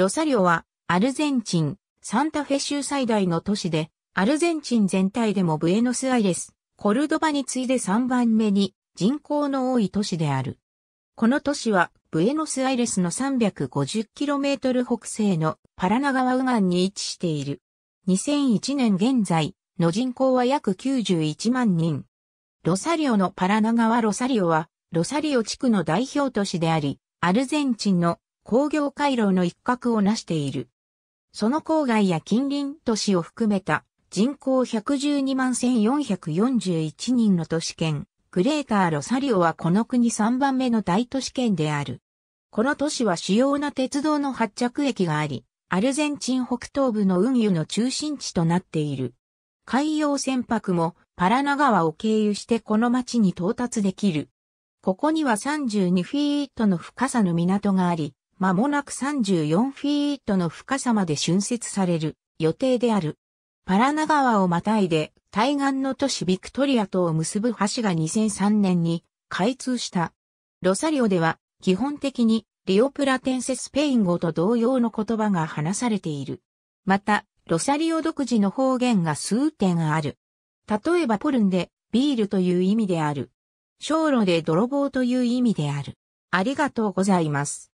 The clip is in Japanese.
ロサリオはアルゼンチン、サンタフェ州最大の都市で、アルゼンチン全体でもブエノスアイレス、コルドバに次いで3番目に人口の多い都市である。この都市はブエノスアイレスの 350km 北西のパラナ川右岸に位置している。2001年現在の人口は約91万人。ロサリオのパラナ川ロサリオはロサリオ地区の代表都市であり、アルゼンチンの工業回廊の一角を成している。その郊外や近隣都市を含めた人口112万1441人の都市圏、グレーターロサリオはこの国3番目の大都市圏である。この都市は主要な鉄道の発着駅があり、アルゼンチン北東部の運輸の中心地となっている。海洋船舶もパラナ川を経由してこの町に到達できる。ここには32フィートの深さの港があり、間もなく34フィートの深さまで浚渫される予定である。パラナ川をまたいで対岸の都市ビクトリアとを結ぶ橋が2003年に開通した。ロサリオでは基本的にリオプラテンセスペイン語と同様の言葉が話されている。また、ロサリオ独自の方言が数点ある。例えばポルンでビールという意味である。小路で泥棒という意味である。ありがとうございます。